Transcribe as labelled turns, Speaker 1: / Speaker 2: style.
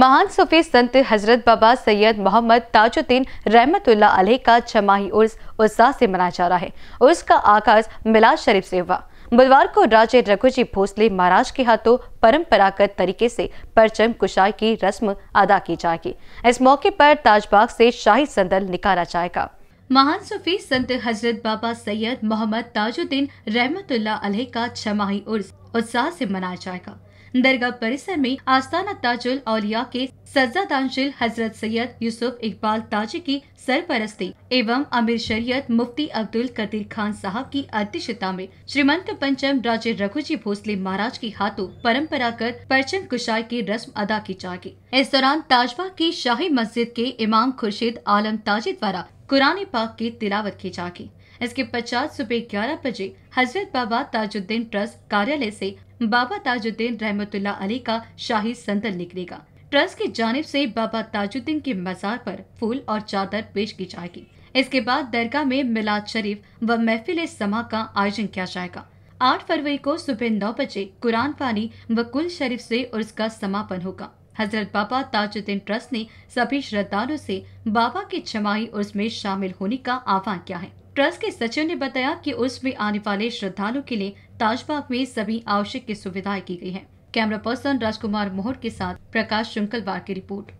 Speaker 1: महान सूफी संत हजरत बाबा सैयद मोहम्मद ताजुद्दीन रहमतुल्ला अलह का छमाही उर्स उत्साह से मनाया जा रहा है उर्स का आकाश मिलाद शरीफ से हुआ बुधवार को राजे रघुजी भोसले महाराज के हाथों परंपरागत तरीके से परचम कुशाई की रस्म अदा की जाएगी इस मौके पर ताजबाग से शाही संदल निकाला जाएगा महान सूफी संत हजरत बाबा सैयद मोहम्मद ताजुद्दीन रहमतुल्ला अलह का छमाही उर्स उत्साह से मनाया जाएगा दरगाह परिसर में आस्थाना ताजुल औलिया के सज्जा सज्जादानशील हजरत सैयद यूसुफ इकबाल ताजी की सरपरस्ती एवं अमीर शरीयत मुफ्ती अब्दुल कदीर खान साहब की अध्यक्षता में श्रीमंत पंचम राजे रघुजी भोसले महाराज के हाथों परम्परागत परचम कुशाई की रस्म अदा की जाएगी इस दौरान ताजबा की शाही मस्जिद के इमाम खुर्शीद आलम ताजी द्वारा कुरानी पाक की तिलावत की जाएगी इसके पश्चात सुबह ग्यारह बजे हजरत बाबा ताजुद्दीन ट्रस्ट कार्यालय से बाबा ताजुद्दीन रहमतुल्ला अली का शाही संदल निकलेगा ट्रस्ट की जानब से बाबा ताजुद्दीन के मजार पर फूल और चादर पेश की जाएगी इसके बाद दरगाह में मिलाद शरीफ व महफिल समा का आयोजन किया जाएगा आठ फरवरी को सुबह नौ बजे कुरान पानी व कुल शरीफ से और उसका समापन होगा हजरत बाबा ताजुद्दीन ट्रस्ट ने सभी श्रद्धालुओं से बाबा की छमाही और उसमें शामिल होने का आह्वान किया है ट्रस्ट के सचिव ने बताया कि उसमें आने वाले श्रद्धालु के लिए ताजबाग में सभी आवश्यक की सुविधाएं की गई है कैमरा पर्सन राजकुमार मोहर के साथ प्रकाश शुंकलवार की रिपोर्ट